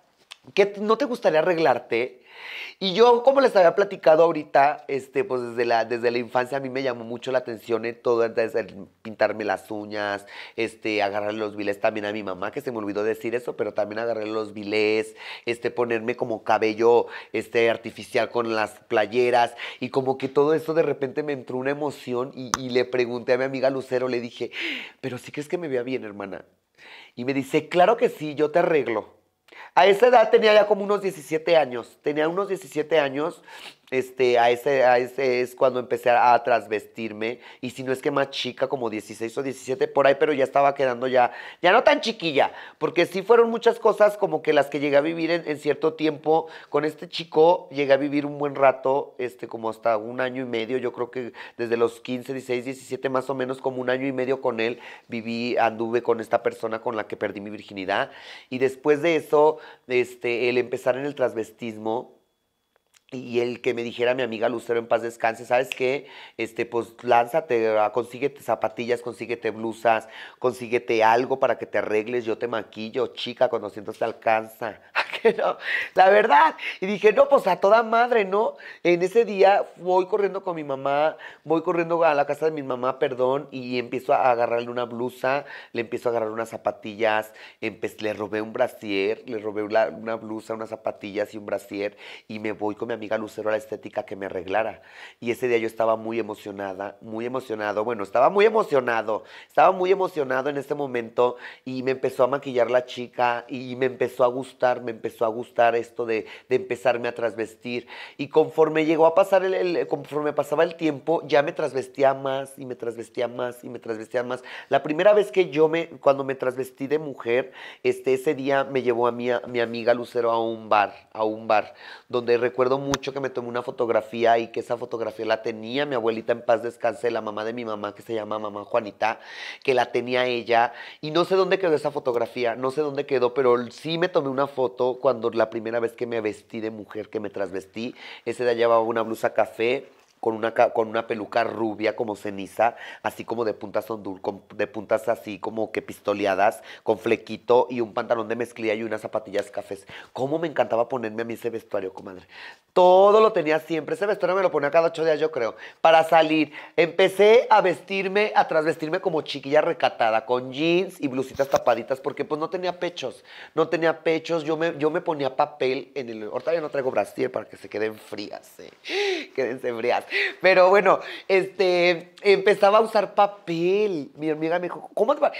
¿Qué, ¿No te gustaría arreglarte? Y yo, como les había platicado ahorita, este, pues desde la, desde la infancia a mí me llamó mucho la atención todo, desde pintarme las uñas, este, agarrarle los viles también a mi mamá, que se me olvidó decir eso, pero también agarrarle los vilés, este, ponerme como cabello este, artificial con las playeras, y como que todo eso de repente me entró una emoción y, y le pregunté a mi amiga Lucero, le dije, pero sí crees que me vea bien, hermana. Y me dice, claro que sí, yo te arreglo. A esa edad tenía ya como unos 17 años, tenía unos 17 años este, a ese, es cuando empecé a, transvestirme trasvestirme. Y si no es que más chica, como 16 o 17 por ahí, pero ya estaba quedando ya, ya no tan chiquilla. Porque sí fueron muchas cosas como que las que llegué a vivir en, cierto tiempo. Con este chico llegué a vivir un buen rato, este, como hasta un año y medio. Yo creo que desde los 15, 16, 17 más o menos, como un año y medio con él, viví, anduve con esta persona con la que perdí mi virginidad. Y después de eso, este, el empezar en el transvestismo y el que me dijera mi amiga Lucero en paz descanse, ¿sabes qué? Este, pues lánzate, ah, consíguete zapatillas, consíguete blusas, consíguete algo para que te arregles, yo te maquillo, chica, con 200 te alcanza. la verdad. Y dije, no, pues a toda madre, ¿no? En ese día voy corriendo con mi mamá, voy corriendo a la casa de mi mamá, perdón, y empiezo a agarrarle una blusa, le empiezo a agarrar unas zapatillas, le robé un brasier, le robé una, blusa, unas zapatillas y un brasier, y me voy con mi amiga Lucero a la estética que me arreglara. Y ese día yo estaba muy emocionada, muy emocionado, bueno, estaba muy emocionado, estaba muy emocionado en ese momento, y me empezó a maquillar la chica, y me empezó a gustar, me empezó empezó a gustar esto de, de empezarme a trasvestir. Y conforme llegó a pasar el, conforme pasaba el tiempo, ya me trasvestía más y me trasvestía más y me trasvestía más. La primera vez que yo me, cuando me trasvestí de mujer, este, ese día me llevó a mi, a mi amiga Lucero a un bar, a un bar, donde recuerdo mucho que me tomé una fotografía y que esa fotografía la tenía mi abuelita en paz descanse, la mamá de mi mamá, que se llama mamá Juanita, que la tenía ella. Y no sé dónde quedó esa fotografía, no sé dónde quedó, pero sí me tomé una foto cuando la primera vez que me vestí de mujer, que me trasvestí, ese día llevaba una blusa café, con una, con una peluca rubia como ceniza, así como de puntas ondul con, de puntas así como que pistoleadas, con flequito y un pantalón de mezclilla y unas zapatillas cafés. ¿Cómo me encantaba ponerme a mí ese vestuario, comadre? Todo lo tenía siempre. Ese vestuario me lo ponía cada ocho días, yo creo, para salir. Empecé a vestirme, a trasvestirme como chiquilla recatada, con jeans y blusitas tapaditas, porque pues no tenía pechos. No tenía pechos, yo me, yo me ponía papel en el... Ahorita ya no traigo brasier para que se queden frías, ¿eh? Quédense frías. Pero bueno, este, empezaba a usar papel. Mi amiga me dijo, ¿cómo te va?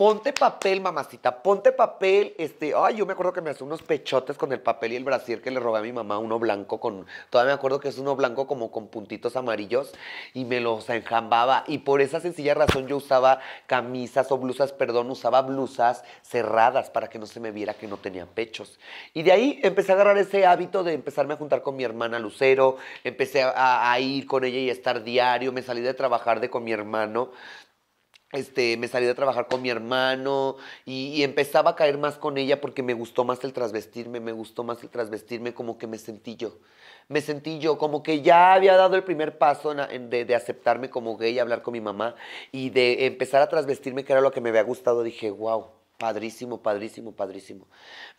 Ponte papel, mamacita, ponte papel. Este, ay, yo me acuerdo que me hacía unos pechotes con el papel y el brasier que le robé a mi mamá, uno blanco con. Todavía me acuerdo que es uno blanco como con puntitos amarillos y me los enjambaba. Y por esa sencilla razón yo usaba camisas o blusas, perdón, usaba blusas cerradas para que no se me viera que no tenía pechos. Y de ahí empecé a agarrar ese hábito de empezarme a juntar con mi hermana Lucero, empecé a, ir con ella y estar diario, me salí de trabajar de con mi hermano este, me salí a trabajar con mi hermano y, empezaba a caer más con ella porque me gustó más el transvestirme, me gustó más el transvestirme, como que me sentí yo. Me sentí yo, como que ya había dado el primer paso de, aceptarme como gay, hablar con mi mamá y de empezar a transvestirme, que era lo que me había gustado. Dije, wow, padrísimo, padrísimo, padrísimo.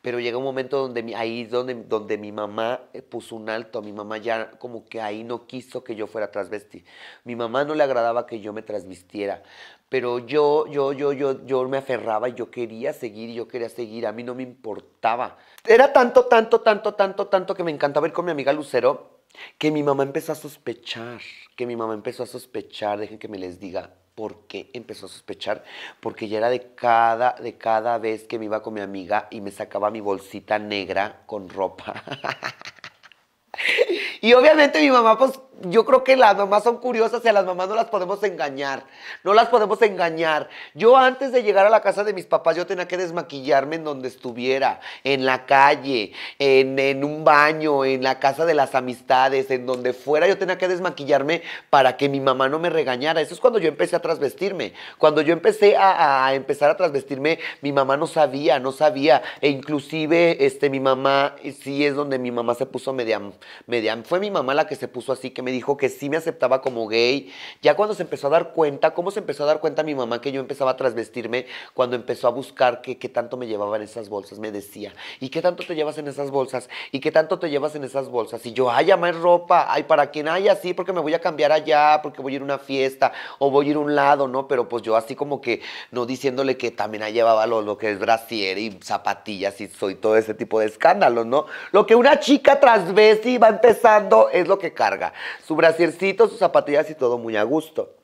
Pero llega un momento donde ahí donde, donde mi mamá eh, puso un alto, mi mamá ya como que ahí no quiso que yo fuera transvesti. Mi mamá no le agradaba que yo me transvistiera, pero yo, yo, yo, yo, yo me aferraba y yo quería seguir y yo quería seguir, a mí no me importaba. Era tanto, tanto, tanto, tanto, tanto que me encantaba ir con mi amiga Lucero que mi mamá empezó a sospechar, que mi mamá empezó a sospechar, dejen que me les diga, por qué empezó a sospechar, porque ya era de cada, de cada vez que me iba con mi amiga y me sacaba mi bolsita negra con ropa. y obviamente mi mamá, pues, yo creo que las mamás son curiosas y a las mamás no las podemos engañar. No las podemos engañar. Yo antes de llegar a la casa de mis papás, yo tenía que desmaquillarme en donde estuviera, en la calle, en, un baño, en la casa de las amistades, en donde fuera, yo tenía que desmaquillarme para que mi mamá no me regañara. Eso es cuando yo empecé a trasvestirme. Cuando yo empecé a, empezar a trasvestirme, mi mamá no sabía, no sabía. E inclusive, este, mi mamá, sí es donde mi mamá se puso media, media. Fue mi mamá la que se puso así que me dijo que sí me aceptaba como gay. Ya cuando se empezó a dar cuenta, ¿cómo se empezó a dar cuenta mi mamá que yo empezaba a trasvestirme? Cuando empezó a buscar qué tanto me llevaban esas bolsas, me decía, ¿y qué tanto te llevas en esas bolsas? ¿Y qué tanto te llevas en esas bolsas? Y yo, ay, ya más ropa, ay, ¿para quién? Ay, así, porque me voy a cambiar allá, porque voy a ir a una fiesta, o voy a ir a un lado, ¿no? Pero pues yo así como que, no diciéndole que también ahí llevaba lo, que es brasier y zapatillas y soy todo ese tipo de escándalos, ¿no? Lo que una chica transvesti va empezando es lo que carga. Su brasiercito, sus zapatillas y todo muy a gusto.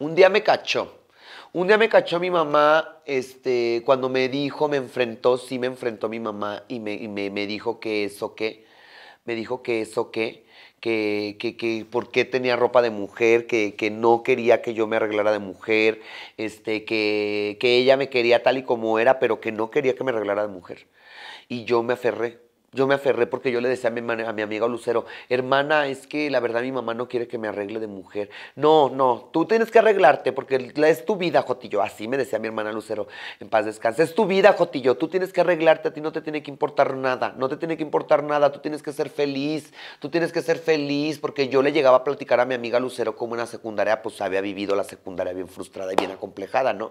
Un día me cachó. Un día me cachó mi mamá, este, cuando me dijo, me enfrentó, sí me enfrentó mi mamá y me, dijo que eso qué, me dijo que eso qué, que, que, por qué tenía ropa de mujer, que, no quería que yo me arreglara de mujer, este, que, que ella me quería tal y como era, pero que no quería que me arreglara de mujer. Y yo me aferré, yo me aferré porque yo le decía a mi, amiga Lucero, hermana, es que la verdad mi mamá no quiere que me arregle de mujer. No, no, tú tienes que arreglarte porque es tu vida, Jotillo. Así me decía mi hermana Lucero, en paz descanse. Es tu vida, Jotillo. Tú tienes que arreglarte, a ti no te tiene que importar nada. No te tiene que importar nada, tú tienes que ser feliz. Tú tienes que ser feliz porque yo le llegaba a platicar a mi amiga Lucero como en la secundaria, pues había vivido la secundaria bien frustrada y bien acomplejada, ¿no?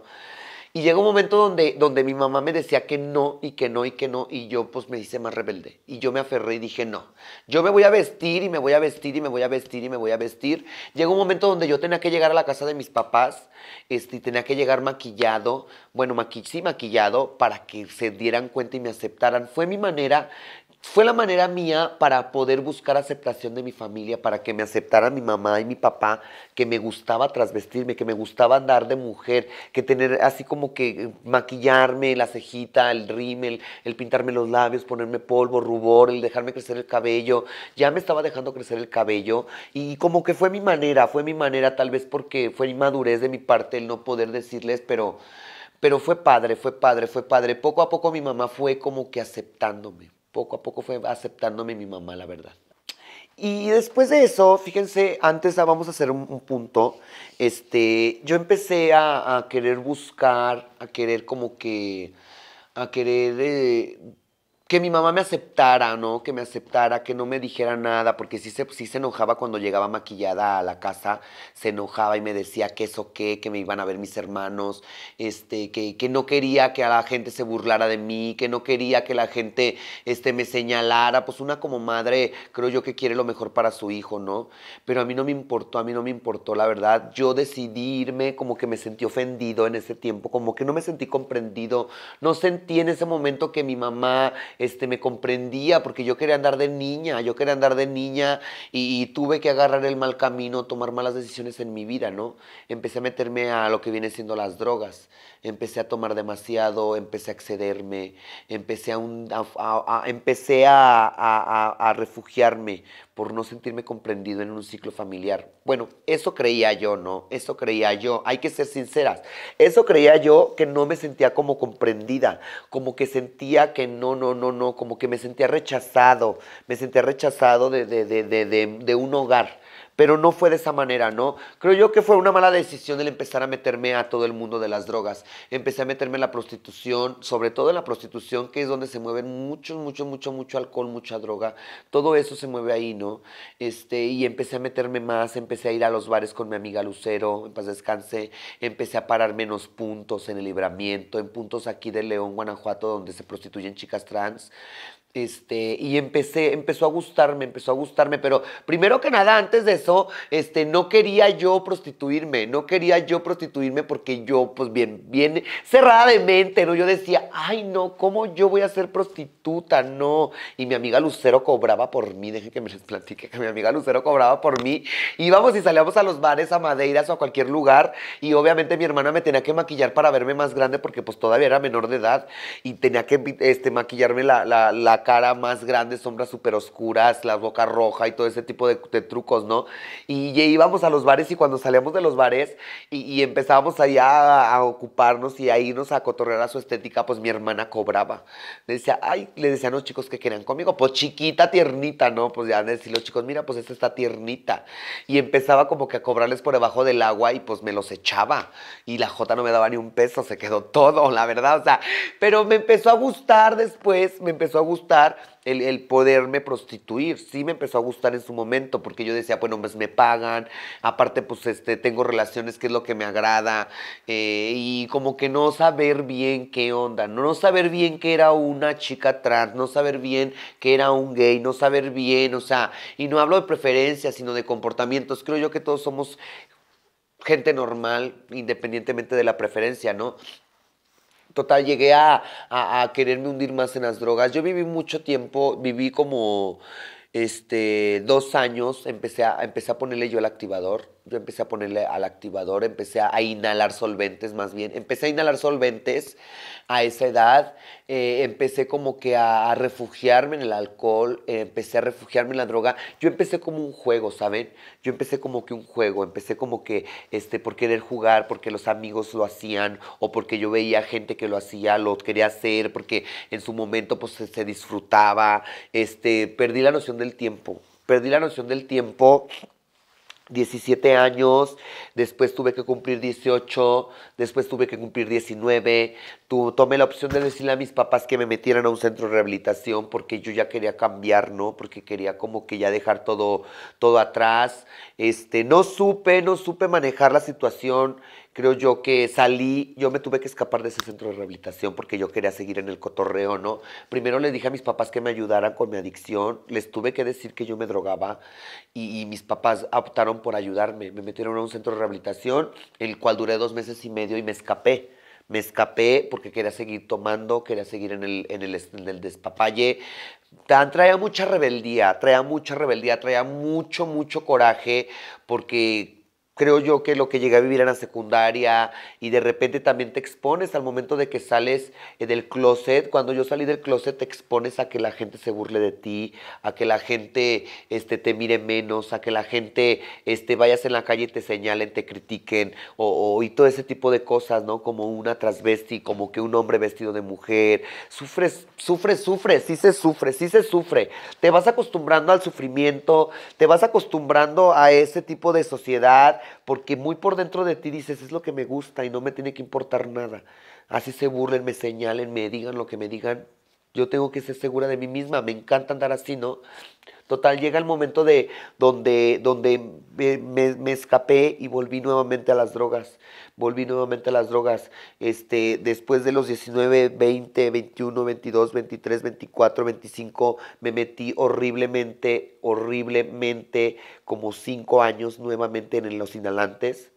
Y llegó un momento donde, donde mi mamá me decía que no y que no y que no, y yo pues me hice más rebelde. Y yo me aferré y dije, no, yo me voy a vestir y me voy a vestir y me voy a vestir y me voy a vestir. Llegó un momento donde yo tenía que llegar a la casa de mis papás este, tenía que llegar maquillado, bueno, sí maquillado, para que se dieran cuenta y me aceptaran. Fue mi manera fue la manera mía para poder buscar aceptación de mi familia, para que me aceptaran mi mamá y mi papá, que me gustaba trasvestirme, que me gustaba andar de mujer, que tener así como que eh, maquillarme, la cejita, el rímel, el pintarme los labios, ponerme polvo, rubor, el dejarme crecer el cabello. Ya me estaba dejando crecer el cabello y como que fue mi manera, fue mi manera tal vez porque fue inmadurez de mi parte el no poder decirles, pero pero fue padre, fue padre, fue padre. Poco a poco mi mamá fue como que aceptándome poco a poco fue aceptándome mi mamá, la verdad. Y después de eso, fíjense, antes vamos a hacer un, punto, este, yo empecé a, querer buscar, a querer como que, a querer eh, que mi mamá me aceptara, ¿no? Que me aceptara, que no me dijera nada, porque sí se, se enojaba cuando llegaba maquillada a la casa, se enojaba y me decía que eso qué, que me iban a ver mis hermanos, este, que, que no quería que a la gente se burlara de mí, que no quería que la gente este, me señalara, pues una como madre creo yo que quiere lo mejor para su hijo, ¿no? Pero a mí no me importó, a mí no me importó, la verdad, yo decidirme, como que me sentí ofendido en ese tiempo, como que no me sentí comprendido, no sentí en ese momento que mi mamá este, me comprendía porque yo quería andar de niña, yo quería andar de niña y, tuve que agarrar el mal camino, tomar malas decisiones en mi vida, ¿no? Empecé a meterme a lo que viene siendo las drogas, empecé a tomar demasiado, empecé a excederme, empecé a, empecé a refugiarme por no sentirme comprendido en un ciclo familiar. Bueno, eso creía yo, ¿no? Eso creía yo, hay que ser sinceras. Eso creía yo que no me sentía como comprendida, como que sentía que no, no, no, no como que me sentía rechazado, me sentía rechazado de, de, de, de un hogar pero no fue de esa manera, ¿no? Creo yo que fue una mala decisión el empezar a meterme a todo el mundo de las drogas. Empecé a meterme en la prostitución, sobre todo en la prostitución, que es donde se mueven mucho, mucho, mucho, mucho alcohol, mucha droga. Todo eso se mueve ahí, ¿no? Este, y empecé a meterme más, empecé a ir a los bares con mi amiga Lucero, en paz descanse, empecé a parar menos puntos en el libramiento, en puntos aquí de León, Guanajuato, donde se prostituyen chicas trans. Este, y empecé, empezó a gustarme, empezó a gustarme, pero primero que nada, antes de eso, este, no quería yo prostituirme, no quería yo prostituirme porque yo, pues bien, bien cerrada de mente, ¿no? Yo decía, ay, no, ¿cómo yo voy a ser prostituta? No. Y mi amiga Lucero cobraba por mí, deje que me les platique que mi amiga Lucero cobraba por mí. Íbamos y salíamos a los bares, a Madeiras o a cualquier lugar, y obviamente mi hermana me tenía que maquillar para verme más grande porque pues todavía era menor de edad y tenía que este, maquillarme la, la, la cara más grande, sombras súper oscuras, la boca roja y todo ese tipo de, trucos, ¿no? Y, íbamos a los bares y cuando salíamos de los bares y, empezábamos allá a, ocuparnos y a irnos a cotorrear a su estética, pues mi hermana cobraba. Le decía, ay, le decían los chicos que querían conmigo, pues chiquita, tiernita, ¿no? Pues ya decir los chicos, mira, pues esta está tiernita. Y empezaba como que a cobrarles por debajo del agua y pues me los echaba. Y la Jota no me daba ni un peso, se quedó todo, la verdad, o sea, pero me empezó a gustar después, me empezó a gustar el, poderme prostituir. Sí me empezó a gustar en su momento, porque yo decía, bueno, pues me pagan, aparte pues este, tengo relaciones que es lo que me agrada, eh, y como que no saber bien qué onda, no saber bien que era una chica trans, no saber bien que era un gay, no saber bien, o sea, y no hablo de preferencias, sino de comportamientos. Creo yo que todos somos gente normal, independientemente de la preferencia, ¿no? Total, llegué a, quererme hundir más en las drogas. Yo viví mucho tiempo, viví como este, dos años, empecé a, empecé a ponerle yo el activador yo empecé a ponerle al activador, empecé a inhalar solventes más bien, empecé a inhalar solventes a esa edad, eh, empecé como que a, refugiarme en el alcohol, empecé a refugiarme en la droga, yo empecé como un juego, ¿saben? Yo empecé como que un juego, empecé como que este, por querer jugar, porque los amigos lo hacían o porque yo veía gente que lo hacía, lo quería hacer, porque en su momento pues se, disfrutaba, este, perdí la noción del tiempo, perdí la noción del tiempo 17 años, después tuve que cumplir 18, después tuve que cumplir 19, tomé la opción de decirle a mis papás que me metieran a un centro de rehabilitación porque yo ya quería cambiar, ¿no? Porque quería como que ya dejar todo, todo atrás. Este, no supe, no supe manejar la situación. Creo yo que salí, yo me tuve que escapar de ese centro de rehabilitación porque yo quería seguir en el cotorreo, ¿no? Primero le dije a mis papás que me ayudaran con mi adicción, les tuve que decir que yo me drogaba y, y mis papás optaron por ayudarme. Me metieron a un centro de rehabilitación, el cual duré dos meses y medio y me escapé me escapé porque quería seguir tomando, quería seguir en el, en el, despapalle. Tan, traía mucha rebeldía, traía mucha rebeldía, traía mucho, mucho coraje porque creo yo que lo que llegué a vivir en la secundaria y de repente también te expones al momento de que sales eh, del closet, cuando yo salí del closet te expones a que la gente se burle de ti, a que la gente este, te mire menos, a que la gente este, vayas en la calle y te señalen, te critiquen o, y todo ese tipo de cosas, ¿no? Como una transvesti, como que un hombre vestido de mujer, sufres, sufres, sufres, sí se sufre, sí se sufre, te vas acostumbrando al sufrimiento, te vas acostumbrando a ese tipo de sociedad, porque muy por dentro de ti dices, es lo que me gusta y no me tiene que importar nada. Así se burlen, me señalen, me digan lo que me digan, yo tengo que ser segura de mí misma, me encanta andar así, ¿no? Total, llega el momento de donde, donde me, escapé y volví nuevamente a las drogas. Volví nuevamente a las drogas. Este, después de los 19, 20, 21, 22, 23, 24, 25, me metí horriblemente, horriblemente, como cinco años nuevamente en los inhalantes.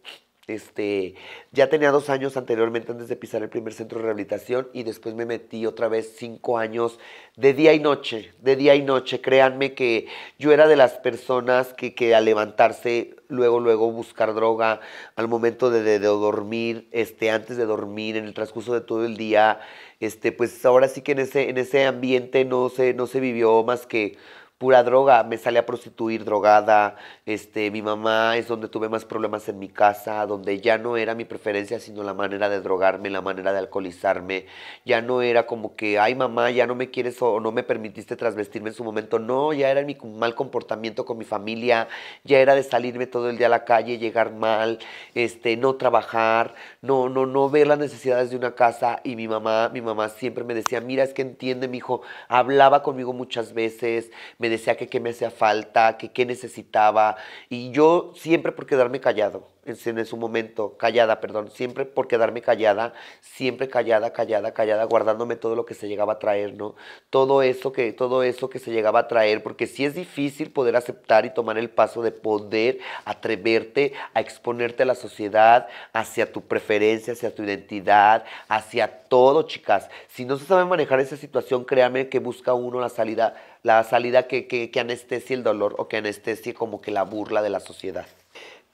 Este, ya tenía dos años anteriormente antes de pisar el primer centro de rehabilitación y después me metí otra vez cinco años de día y noche, de día y noche. Créanme que yo era de las personas que, que al levantarse, luego, luego buscar droga, al momento de, dormir, este, antes de dormir, en el transcurso de todo el día, este, pues ahora sí que en ese, en ese ambiente no se, no se vivió más que pura droga. Me sale a prostituir drogada. Este, mi mamá es donde tuve más problemas en mi casa, donde ya no era mi preferencia, sino la manera de drogarme, la manera de alcoholizarme. Ya no era como que, ay mamá, ya no me quieres o no me permitiste trasvestirme en su momento. No, ya era mi mal comportamiento con mi familia, ya era de salirme todo el día a la calle, llegar mal, este, no trabajar, no, no, no ver las necesidades de una casa y mi mamá, mi mamá siempre me decía, mira, es que entiende, mi hijo, hablaba conmigo muchas veces, me decía que qué me hacía falta, que qué necesitaba y yo siempre por quedarme callado en su momento, callada, perdón, siempre por quedarme callada, siempre callada, callada, callada, guardándome todo lo que se llegaba a traer, ¿no? Todo eso que, todo eso que se llegaba a traer, porque sí es difícil poder aceptar y tomar el paso de poder atreverte a exponerte a la sociedad, hacia tu preferencia, hacia tu identidad, hacia todo, chicas. Si no se sabe manejar esa situación, créame que busca uno la salida, la salida que, que, que anestesie el dolor o que anestesie como que la burla de la sociedad.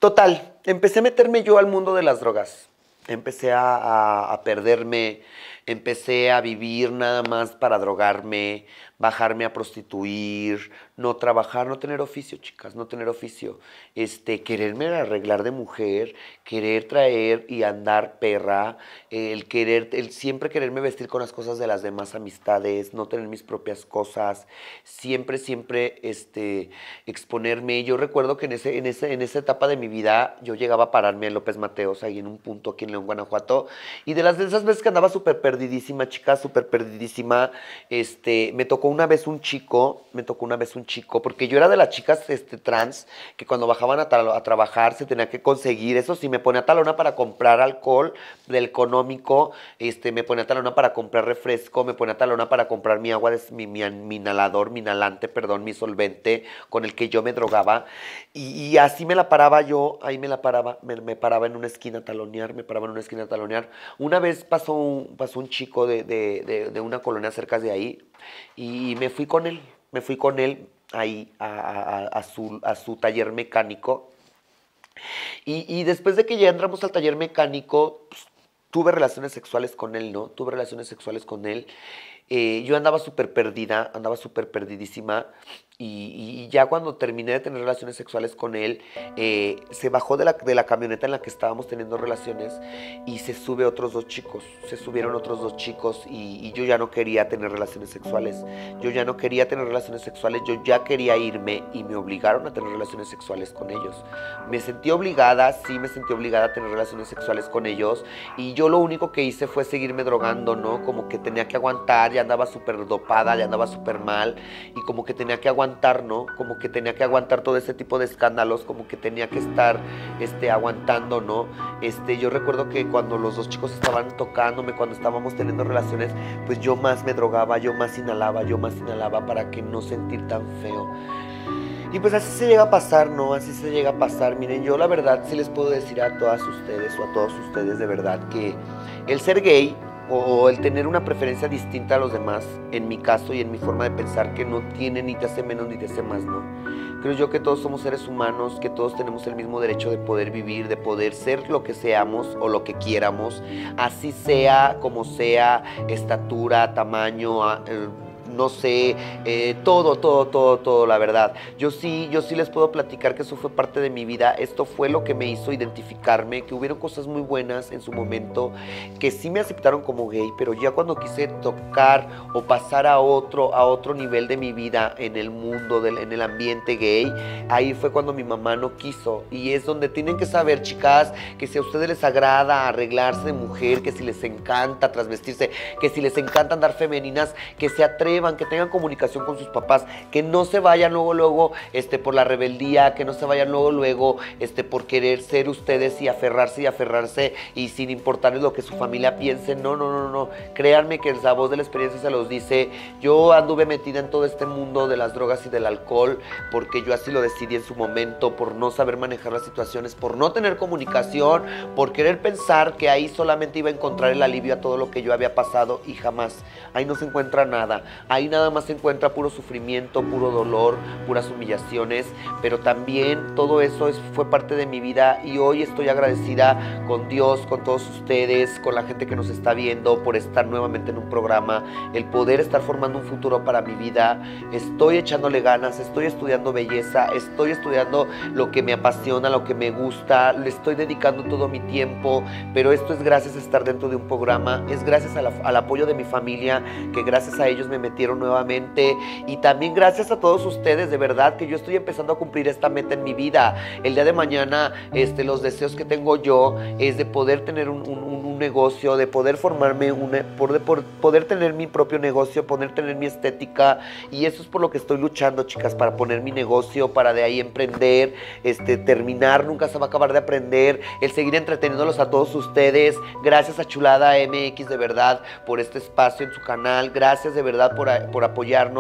Total, empecé a meterme yo al mundo de las drogas. Empecé a, perderme, empecé a vivir nada más para drogarme, bajarme a prostituir, no trabajar, no tener oficio, chicas, no tener oficio. Este, quererme arreglar de mujer, querer traer y andar perra, el querer, el siempre quererme vestir con las cosas de las demás amistades, no tener mis propias cosas, siempre, siempre este, exponerme. Yo recuerdo que en, ese, en, ese, en esa etapa de mi vida yo llegaba a pararme en López Mateos, ahí en un punto aquí en León, Guanajuato, y de las de esas veces que andaba súper perdidísima, chica, súper perdidísima, este, me tocó una vez un chico, me tocó una vez un chico, porque yo era de las chicas este, trans que cuando bajaban a, a trabajar se tenía que conseguir, eso si me ponía talona para comprar alcohol del cono, este, me pone a talona para comprar refresco, me pone a talona para comprar mi agua, mi, mi, mi inhalador, mi inhalante, perdón, mi solvente con el que yo me drogaba. Y, así me la paraba yo, ahí me la paraba, me, paraba en una esquina talonear, me paraba en una esquina talonear. Una vez pasó un, pasó un chico de, de, de, una colonia cerca de ahí y me fui con él, me fui con él ahí a, a, su, a su taller mecánico. Y, y, después de que ya entramos al taller mecánico, pues, tuve relaciones sexuales con él, ¿no? Tuve relaciones sexuales con él. Eh, yo andaba súper perdida, andaba súper perdidísima. Y, ya cuando terminé de tener relaciones sexuales con él, eh, se bajó de la, de la, camioneta en la que estábamos teniendo relaciones y se sube otros dos chicos. Se subieron otros dos chicos y, y, yo ya no quería tener relaciones sexuales. Yo ya no quería tener relaciones sexuales, yo ya quería irme y me obligaron a tener relaciones sexuales con ellos. Me sentí obligada, sí me sentí obligada a tener relaciones sexuales con ellos y yo lo único que hice fue seguirme drogando, ¿no? Como que tenía que aguantar, ya andaba súper dopada, ya andaba súper mal y como que tenía que aguantar aguantar, ¿no? Como que tenía que aguantar todo ese tipo de escándalos, como que tenía que estar este, aguantando, ¿no? Este, yo recuerdo que cuando los dos chicos estaban tocándome, cuando estábamos teniendo relaciones, pues yo más me drogaba, yo más inhalaba, yo más inhalaba para que no sentir tan feo. Y pues así se llega a pasar, ¿no? Así se llega a pasar. Miren, yo la verdad sí les puedo decir a todas ustedes o a todos ustedes de verdad que el ser gay o el tener una preferencia distinta a los demás, en mi caso y en mi forma de pensar, que no tiene ni te hace menos ni te hace más, ¿no? Creo yo que todos somos seres humanos, que todos tenemos el mismo derecho de poder vivir, de poder ser lo que seamos o lo que quieramos, así sea como sea, estatura, tamaño, no sé, eh, todo, todo, todo, todo, la verdad. Yo sí, yo sí les puedo platicar que eso fue parte de mi vida, esto fue lo que me hizo identificarme, que hubieron cosas muy buenas en su momento, que sí me aceptaron como gay, pero ya cuando quise tocar o pasar a otro, a otro nivel de mi vida en el mundo, del, en el ambiente gay, ahí fue cuando mi mamá no quiso. Y es donde tienen que saber, chicas, que si a ustedes les agrada arreglarse de mujer, que si les encanta transvestirse, que si les encanta andar femeninas, que se atreven que tengan comunicación con sus papás, que no se vayan luego, luego, este, por la rebeldía, que no se vayan luego, luego, este, por querer ser ustedes y aferrarse y aferrarse y sin importar lo que su familia piense. No, no, no, no. Créanme que la voz de la experiencia se los dice. Yo anduve metida en todo este mundo de las drogas y del alcohol porque yo así lo decidí en su momento, por no saber manejar las situaciones, por no tener comunicación, por querer pensar que ahí solamente iba a encontrar el alivio a todo lo que yo había pasado y jamás. Ahí no se encuentra nada ahí nada más se encuentra puro sufrimiento, puro dolor, puras humillaciones, pero también todo eso fue parte de mi vida y hoy estoy agradecida con Dios, con todos ustedes, con la gente que nos está viendo, por estar nuevamente en un programa, el poder estar formando un futuro para mi vida. Estoy echándole ganas, estoy estudiando belleza, estoy estudiando lo que me apasiona, lo que me gusta, le estoy dedicando todo mi tiempo, pero esto es gracias a estar dentro de un programa, es gracias al apoyo de mi familia, que gracias a ellos me metí nuevamente. Y también gracias a todos ustedes, de verdad, que yo estoy empezando a cumplir esta meta en mi vida. El día de mañana, este, los deseos que tengo yo es de poder tener un, negocio, de poder formarme, una, por, de, por, poder tener mi propio negocio, poder tener mi estética. Y eso es por lo que estoy luchando, chicas, para poner mi negocio, para de ahí emprender, este, terminar, nunca se va a acabar de aprender, el seguir entreteniéndolos a todos ustedes. Gracias a Chulada MX, de verdad, por este espacio en su canal. Gracias de verdad por por, apoyarnos.